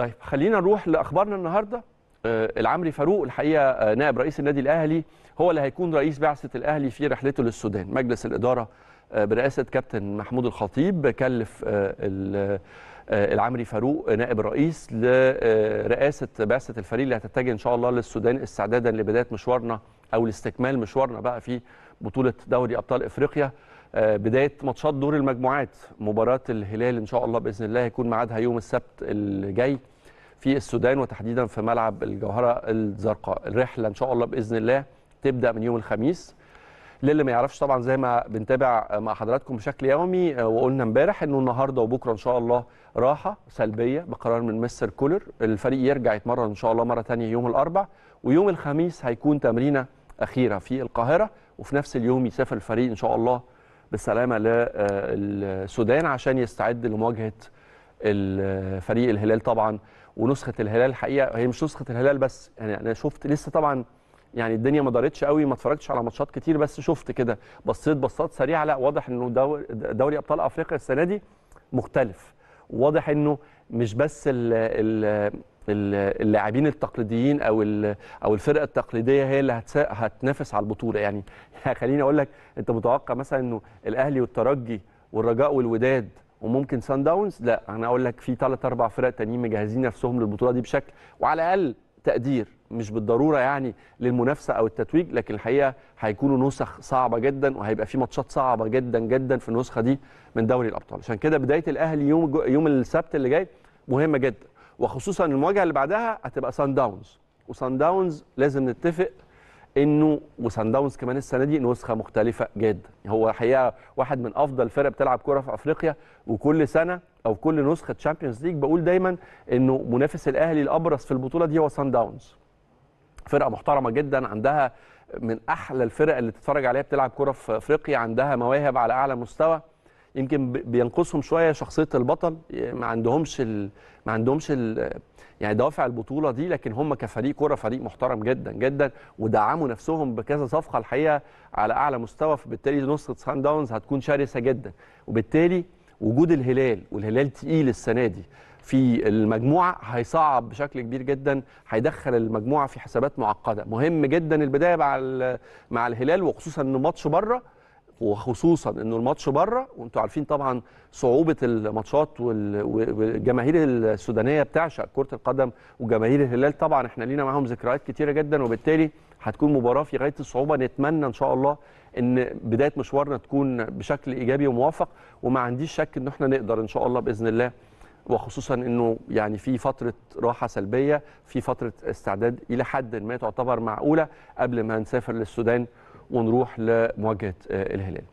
طيب خلينا نروح لاخبارنا النهارده آه، العمري فاروق الحقيقه آه، نائب رئيس النادي الاهلي هو اللي هيكون رئيس بعثه الاهلي في رحلته للسودان مجلس الاداره آه، برئاسه كابتن محمود الخطيب كلف العمري فاروق نائب الرئيس لرئاسه بعثه الفريق اللي هتتجه ان شاء الله للسودان استعدادا لبدايه مشوارنا او لاستكمال مشوارنا بقى في بطوله دوري ابطال افريقيا آه، بدايه ماتشات دور المجموعات مباراه الهلال ان شاء الله باذن الله هيكون ميعادها يوم السبت الجاي في السودان وتحديدا في ملعب الجوهره الزرقاء الرحله ان شاء الله باذن الله تبدا من يوم الخميس للي ما يعرفش طبعا زي ما بنتابع مع حضراتكم بشكل يومي آه، وقلنا امبارح انه النهارده وبكره ان شاء الله راحه سلبيه بقرار من مستر كولر الفريق يرجع يتمرن ان شاء الله مره ثانيه يوم الاربع ويوم الخميس هيكون تمرينه اخيره في القاهره وفي نفس اليوم يسافر الفريق ان شاء الله بالسلامه للسودان آه، عشان يستعد لمواجهه فريق الهلال طبعا ونسخه الهلال الحقيقه هي مش نسخه الهلال بس يعني انا شفت لسه طبعا يعني الدنيا ما دارتش قوي ما اتفرجتش على ماتشات كتير بس شفت كده بصيت بصات سريعه لا واضح انه دوري ابطال افريقيا السنه دي مختلف واضح انه مش بس اللاعبين التقليديين او او الفرقه التقليديه هي اللي هتنافس على البطوله يعني خليني اقول لك انت متوقع مثلا انه الاهلي والترجي والرجاء والوداد وممكن سان داونز لا انا اقول لك في ثلاث اربع فرق تانيين مجهزين نفسهم للبطوله دي بشكل وعلى الاقل تقدير مش بالضروره يعني للمنافسه او التتويج لكن الحقيقه هيكونوا نسخ صعبه جدا وهيبقى في ماتشات صعبه جدا جدا في النسخه دي من دوري الابطال عشان كده بدايه الاهلي يوم جو يوم السبت اللي جاي مهمه جدا وخصوصا المواجهه اللي بعدها هتبقى سان داونز وسان داونز لازم نتفق انه وسان داونز كمان السنه دي نسخه مختلفه جدا هو الحقيقه واحد من افضل فرق بتلعب كوره في افريقيا وكل سنه او كل نسخه تشامبيونز ليج بقول دايما انه منافس الاهلي الابرز في البطوله دي هو سان داونز فرقه محترمه جدا عندها من احلى الفرق اللي تتفرج عليها بتلعب كره في افريقيا عندها مواهب على اعلى مستوى يمكن بينقصهم شويه شخصيه البطل ما عندهمش ال... ما عندهمش ال... يعني دوافع البطوله دي لكن هم كفريق كره فريق محترم جدا جدا ودعموا نفسهم بكذا صفقه الحقيقه على اعلى مستوى فبالتالي نسخه سان داونز هتكون شرسه جدا وبالتالي وجود الهلال والهلال تقيل السنه دي في المجموعه هيصعب بشكل كبير جدا هيدخل المجموعه في حسابات معقده مهم جدا البدايه مع مع الهلال وخصوصا انه ماتش بره وخصوصا انه الماتش بره وانتوا عارفين طبعا صعوبه الماتشات والجماهير السودانيه بتعشق كره القدم وجماهير الهلال طبعا احنا لينا معاهم ذكريات كتيره جدا وبالتالي هتكون مباراه في غايه الصعوبه نتمنى ان شاء الله ان بدايه مشوارنا تكون بشكل ايجابي وموفق وما عنديش شك ان احنا نقدر ان شاء الله باذن الله وخصوصا انه يعني في فتره راحه سلبيه في فتره استعداد الى حد ما تعتبر معقوله قبل ما نسافر للسودان ونروح لمواجهه آه، الهلال